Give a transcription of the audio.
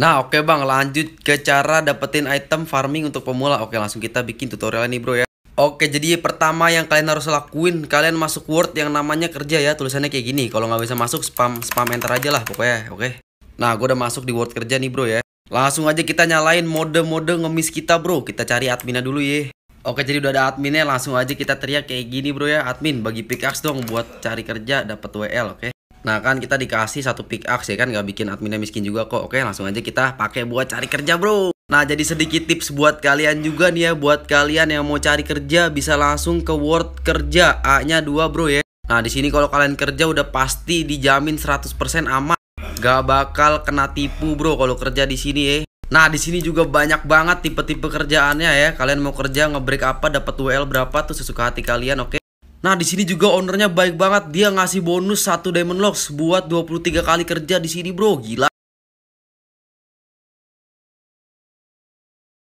Nah oke okay bang lanjut ke cara dapetin item farming untuk pemula Oke langsung kita bikin tutorial ini bro ya Oke jadi pertama yang kalian harus lakuin Kalian masuk word yang namanya kerja ya Tulisannya kayak gini Kalau nggak bisa masuk spam spam enter aja lah pokoknya oke Nah gue udah masuk di word kerja nih bro ya Langsung aja kita nyalain mode-mode ngemis kita bro Kita cari adminnya dulu ya Oke jadi udah ada adminnya langsung aja kita teriak kayak gini bro ya Admin bagi pickaxe dong buat cari kerja dapat WL oke Nah kan kita dikasih satu pickaxe ya kan gak bikin adminnya miskin juga kok. Oke langsung aja kita pakai buat cari kerja bro. Nah jadi sedikit tips buat kalian juga nih ya buat kalian yang mau cari kerja bisa langsung ke word kerja A-nya 2 bro ya. Nah di sini kalau kalian kerja udah pasti dijamin 100% aman. Gak bakal kena tipu bro kalau kerja di sini ya. Nah, di sini juga banyak banget tipe-tipe kerjaannya ya. Kalian mau kerja ngebreak apa, dapat WL berapa tuh sesuka hati kalian, oke? Okay? Nah, di sini juga ownernya baik banget. Dia ngasih bonus satu diamond locks buat 23 kali kerja di sini, Bro. Gila.